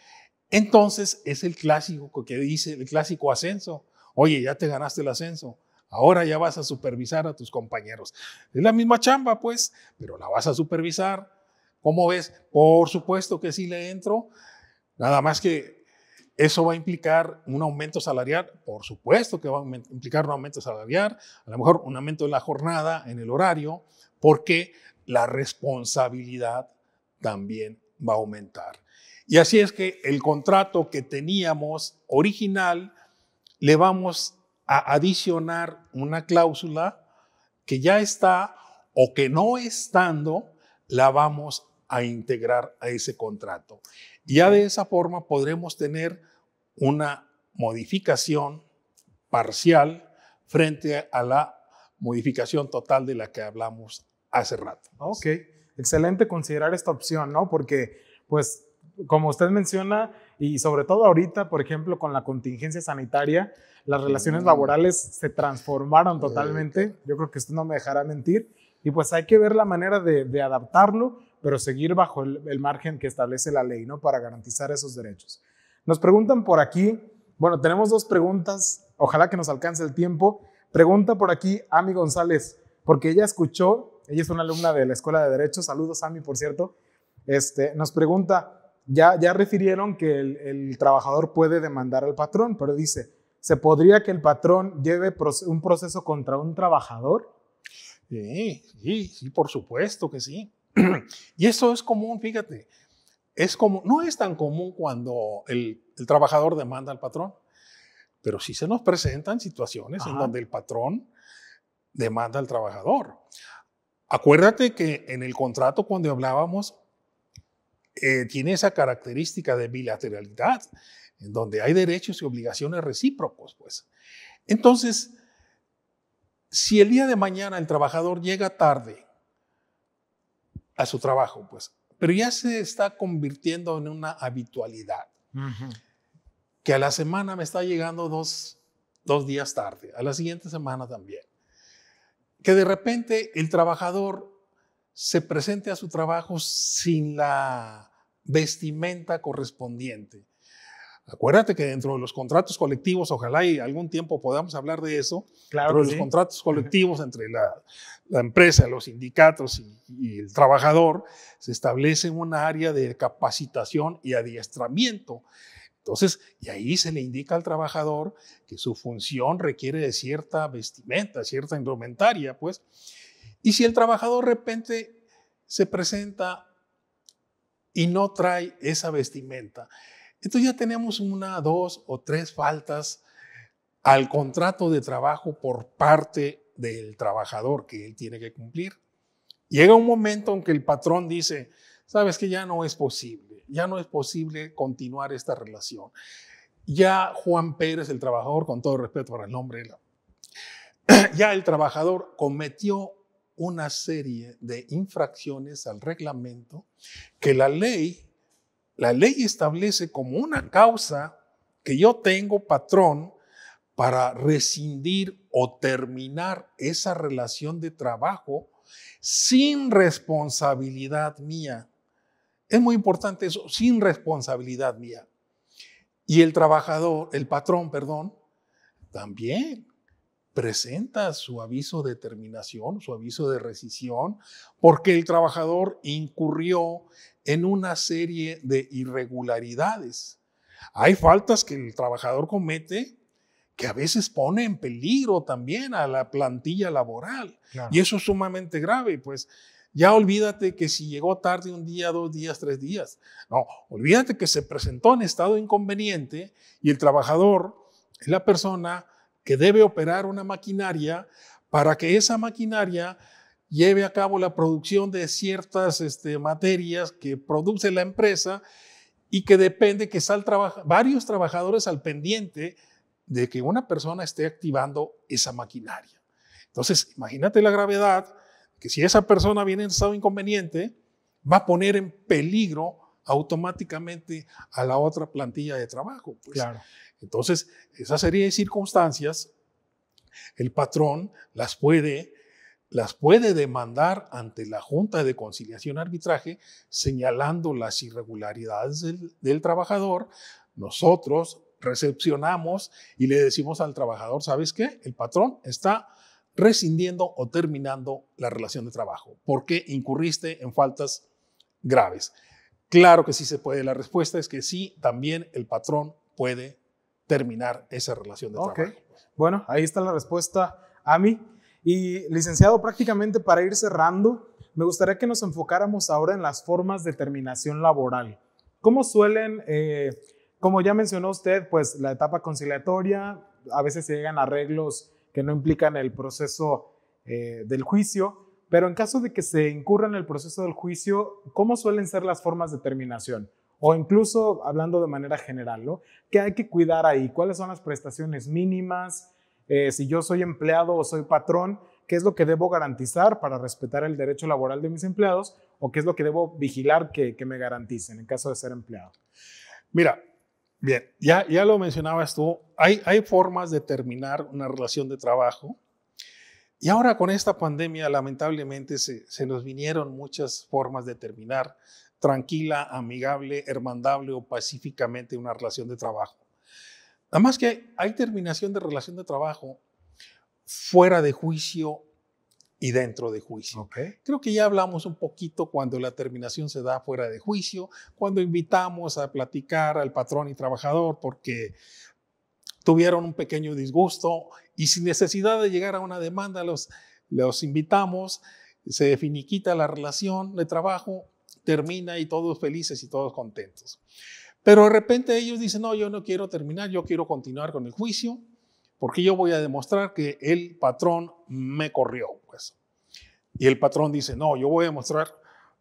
Entonces es el clásico que dice, el clásico ascenso. Oye, ya te ganaste el ascenso. Ahora ya vas a supervisar a tus compañeros. Es la misma chamba, pues, pero la vas a supervisar ¿Cómo ves? Por supuesto que sí le entro, nada más que eso va a implicar un aumento salarial, por supuesto que va a implicar un aumento salarial, a lo mejor un aumento de la jornada, en el horario, porque la responsabilidad también va a aumentar. Y así es que el contrato que teníamos original le vamos a adicionar una cláusula que ya está o que no estando la vamos a a integrar a ese contrato. ya de esa forma podremos tener una modificación parcial frente a la modificación total de la que hablamos hace rato. Ok, excelente considerar esta opción, ¿no? Porque, pues, como usted menciona, y sobre todo ahorita, por ejemplo, con la contingencia sanitaria, las relaciones laborales se transformaron totalmente. Yo creo que usted no me dejará mentir. Y pues hay que ver la manera de adaptarlo pero seguir bajo el, margen que establece la ley, ¿no? Para garantizar esos derechos. Nos preguntan por aquí, bueno, tenemos dos preguntas, ojalá que nos alcance el tiempo. Pregunta por aquí Ami González, porque ella escuchó, ella es una alumna de la Escuela de Derechos, saludos Ami, por cierto, este, nos pregunta, ya, ya refirieron que el, trabajador puede demandar al patrón, pero dice, ¿se podría que el patrón lleve un proceso contra un trabajador? sí, sí, por supuesto que sí. y eso es común, fíjate, es como, no es tan común cuando el, trabajador demanda al patrón, pero sí se nos presentan situaciones en donde el patrón demanda al trabajador. Acuérdate que en el contrato cuando hablábamos eh, tiene esa característica de bilateralidad, en donde hay derechos y obligaciones recíprocos, pues. Entonces, si el día de mañana el trabajador llega tarde a su trabajo, pues. Pero ya se está convirtiendo en una habitualidad. Que a la semana me está llegando dos, dos días tarde, a la siguiente semana también. Que de repente el trabajador se presente a su trabajo sin la vestimenta correspondiente, Acuérdate que dentro de los contratos colectivos, ojalá y algún tiempo podamos hablar de eso, claro pero los contratos colectivos entre la, empresa, los sindicatos y, el trabajador, se establece una área de capacitación y adiestramiento. Entonces, y ahí se le indica al trabajador que su función requiere de cierta vestimenta, cierta indumentaria, pues. Y si el trabajador de repente se presenta y no trae esa vestimenta, entonces ya tenemos una, dos o tres faltas al contrato de trabajo por parte del trabajador que él tiene que cumplir. Llega un momento en que el patrón dice, sabes que ya no es posible, ya no es posible continuar esta relación. Ya Juan Pérez, el trabajador, con todo respeto para el nombre, ya el trabajador cometió una serie de infracciones al reglamento que la ley la ley establece como una causa que yo tengo, patrón, para rescindir o terminar esa relación de trabajo sin responsabilidad mía. Es muy importante eso, sin responsabilidad mía. Y el trabajador, el patrón, perdón, también presenta su aviso de terminación, su aviso de rescisión, porque el trabajador incurrió en una serie de irregularidades. Hay faltas que el trabajador comete que a veces pone en peligro también a la plantilla laboral. Y eso es sumamente grave, pues ya olvídate que si llegó tarde un día, dos días, tres días. No, olvídate que se presentó en estado inconveniente y el trabajador, es la persona, que debe operar una maquinaria para que esa maquinaria lleve a cabo la producción de ciertas este, materias que produce la empresa y que depende que sal varios trabajadores al pendiente de que una persona esté activando esa maquinaria. Entonces, imagínate la gravedad que si esa persona viene en estado inconveniente, va a poner en peligro automáticamente a la otra plantilla de trabajo. Pues. Entonces, esa serie de circunstancias, el patrón las puede, las puede demandar ante la Junta de Conciliación Arbitraje, señalando las irregularidades del trabajador. Nosotros recepcionamos y le decimos al trabajador, ¿sabes qué? El patrón está rescindiendo o terminando la relación de trabajo porque incurriste en faltas graves. Claro que sí se puede. La respuesta es que sí, también el patrón puede terminar esa relación de trabajo. Bueno, ahí está la respuesta, a mí. Y licenciado, prácticamente para ir cerrando, me gustaría que nos enfocáramos ahora en las formas de terminación laboral. ¿Cómo suelen, eh, como ya mencionó usted, pues la etapa conciliatoria, a veces se llegan arreglos que no implican el proceso eh, del juicio, pero en caso de que se incurra en el proceso del juicio, ¿cómo suelen ser las formas de terminación? O incluso hablando de manera general, ¿Qué hay que cuidar ahí? ¿Cuáles son las prestaciones mínimas? Eh, si yo soy empleado o soy patrón, ¿qué es lo que debo garantizar para respetar el derecho laboral de mis empleados? ¿O qué es lo que debo vigilar que, que me garanticen en caso de ser empleado? Mira, bien, ya, ya lo mencionabas tú, hay, hay formas de terminar una relación de trabajo y ahora con esta pandemia, lamentablemente, se, nos vinieron muchas formas de terminar tranquila, amigable, hermandable o pacíficamente una relación de trabajo. Nada más que hay terminación de relación de trabajo fuera de juicio y dentro de juicio. Creo que ya hablamos un poquito cuando la terminación se da fuera de juicio, cuando invitamos a platicar al patrón y trabajador, porque tuvieron un pequeño disgusto y sin necesidad de llegar a una demanda los, los invitamos, se definiquita la relación de trabajo, termina y todos felices y todos contentos. Pero de repente ellos dicen, no, yo no quiero terminar, yo quiero continuar con el juicio porque yo voy a demostrar que el patrón me corrió. Pues. Y el patrón dice, no, yo voy a demostrar,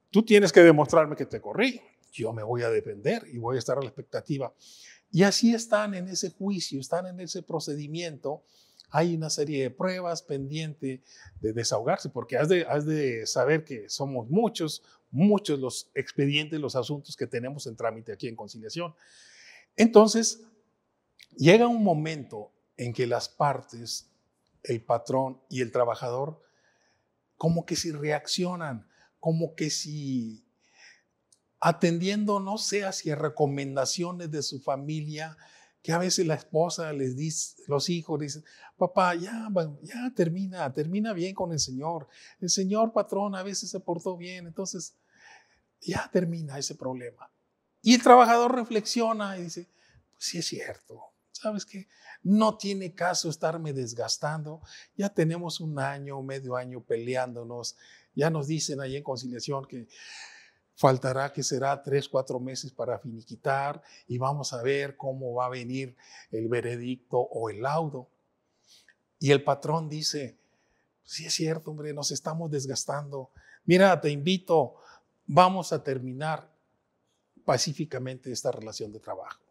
tú tienes que demostrarme que te corrí, yo me voy a defender y voy a estar a la expectativa. Y así están en ese juicio, están en ese procedimiento. Hay una serie de pruebas pendientes de desahogarse, porque has de, has de saber que somos muchos, muchos los expedientes, los asuntos que tenemos en trámite aquí en conciliación. Entonces, llega un momento en que las partes, el patrón y el trabajador, como que si reaccionan, como que si atendiendo, no sé, hacia recomendaciones de su familia, que a veces la esposa les dice, los hijos dicen, papá, ya, ya termina, termina bien con el Señor. El Señor patrón a veces se portó bien, entonces ya termina ese problema. Y el trabajador reflexiona y dice, pues sí es cierto, ¿sabes que No tiene caso estarme desgastando, ya tenemos un año, medio año peleándonos, ya nos dicen ahí en conciliación que faltará que será tres, cuatro meses para finiquitar y vamos a ver cómo va a venir el veredicto o el laudo. Y el patrón dice, pues sí es cierto, hombre, nos estamos desgastando. Mira, te invito, vamos a terminar pacíficamente esta relación de trabajo.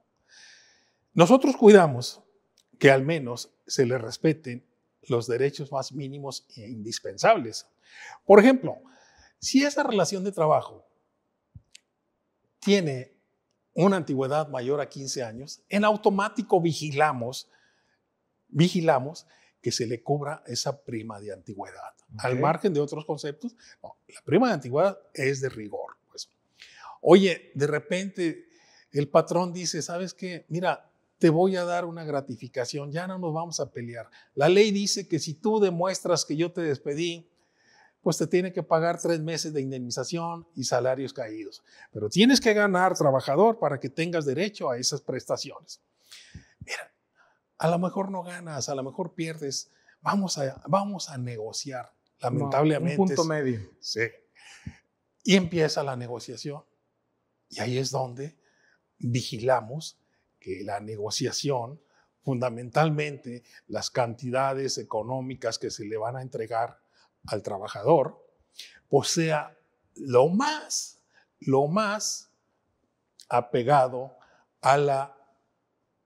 Nosotros cuidamos que al menos se le respeten los derechos más mínimos e indispensables. Por ejemplo, si esa relación de trabajo tiene una antigüedad mayor a 15 años, en automático vigilamos, vigilamos que se le cubra esa prima de antigüedad. Al margen de otros conceptos, la prima de antigüedad es de rigor. Pues. Oye, de repente el patrón dice, ¿sabes qué? Mira, te voy a dar una gratificación, ya no nos vamos a pelear. La ley dice que si tú demuestras que yo te despedí pues te tiene que pagar tres meses de indemnización y salarios caídos. Pero tienes que ganar trabajador para que tengas derecho a esas prestaciones. Mira, a lo mejor no ganas, a lo mejor pierdes. Vamos a, vamos a negociar, lamentablemente. un punto medio. Sí. Y empieza la negociación. Y ahí es donde vigilamos que la negociación, fundamentalmente las cantidades económicas que se le van a entregar, al trabajador pues sea lo más, lo más apegado a la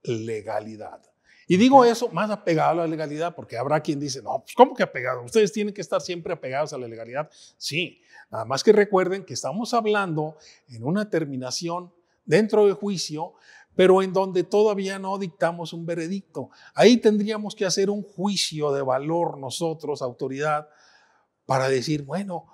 legalidad. Y digo eso más apegado a la legalidad, porque habrá quien dice, no, pues ¿cómo que apegado? Ustedes tienen que estar siempre apegados a la legalidad. Sí, nada más que recuerden que estamos hablando en una terminación dentro de juicio, pero en donde todavía no dictamos un veredicto. Ahí tendríamos que hacer un juicio de valor nosotros, autoridad, para decir, bueno,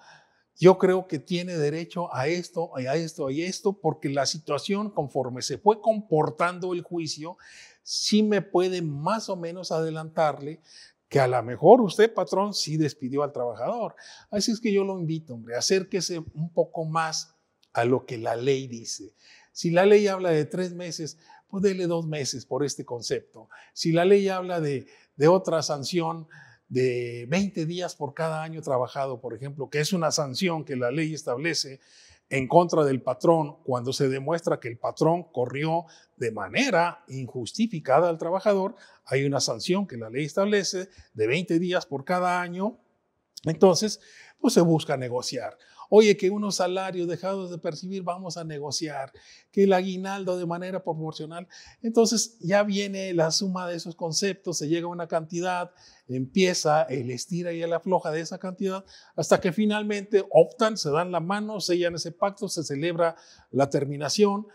yo creo que tiene derecho a esto, a esto, a esto, porque la situación conforme se fue comportando el juicio, sí me puede más o menos adelantarle que a lo mejor usted, patrón, sí despidió al trabajador. Así es que yo lo invito, hombre, acérquese un poco más a lo que la ley dice. Si la ley habla de tres meses, pues dele dos meses por este concepto. Si la ley habla de, de otra sanción, de 20 días por cada año trabajado, por ejemplo, que es una sanción que la ley establece en contra del patrón cuando se demuestra que el patrón corrió de manera injustificada al trabajador, hay una sanción que la ley establece de 20 días por cada año. Entonces, pues se busca negociar. Oye, que unos salarios dejados de percibir vamos a negociar, que el aguinaldo de manera proporcional. Entonces ya viene la suma de esos conceptos, se llega a una cantidad, empieza el estira y el afloja de esa cantidad hasta que finalmente optan, se dan la mano, sellan ese pacto, se celebra la terminación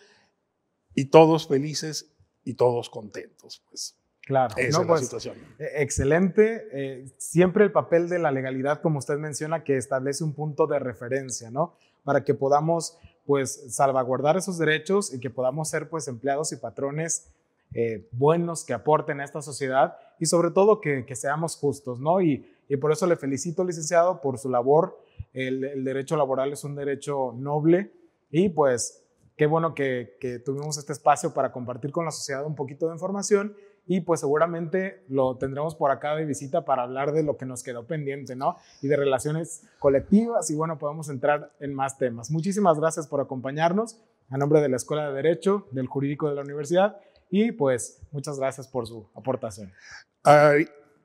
y todos felices y todos contentos, pues. Claro, pues, e-, Excelente. Eh, siempre el papel de la legalidad, como usted menciona, que establece un punto de referencia, ¿no? Para que podamos, pues, salvaguardar esos derechos y que podamos ser, pues, empleados y patrones eh, buenos que aporten a esta sociedad y sobre todo que, que seamos justos, ¿no? Y, y, por eso le felicito, licenciado, por su labor. El, el, derecho laboral es un derecho noble y pues qué bueno que, que tuvimos este espacio para compartir con la sociedad un poquito de información y pues seguramente lo tendremos por acá de visita para hablar de lo que nos quedó pendiente, ¿no? Y de relaciones colectivas y bueno, podemos entrar en más temas. Muchísimas gracias por acompañarnos a nombre de la Escuela de Derecho, del Jurídico de la Universidad y pues muchas gracias por su aportación.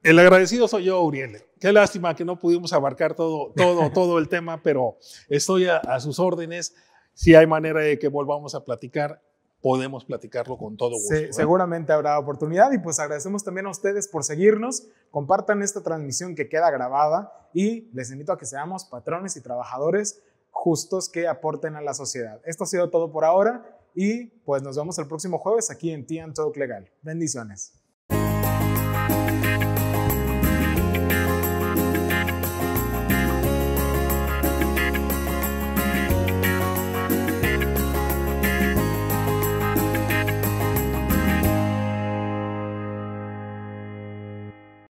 el agradecido soy yo, Uriel. Qué lástima que no pudimos abarcar todo, todo, todo el tema, pero estoy a, a sus órdenes. Si hay manera de que volvamos a platicar, podemos platicarlo con todo gusto. Sí, ¿eh? seguramente habrá oportunidad y pues agradecemos también a ustedes por seguirnos, compartan esta transmisión que queda grabada y les invito a que seamos patrones y trabajadores justos que aporten a la sociedad. Esto ha sido todo por ahora y pues nos vemos el próximo jueves aquí en TN Talk Legal. Bendiciones.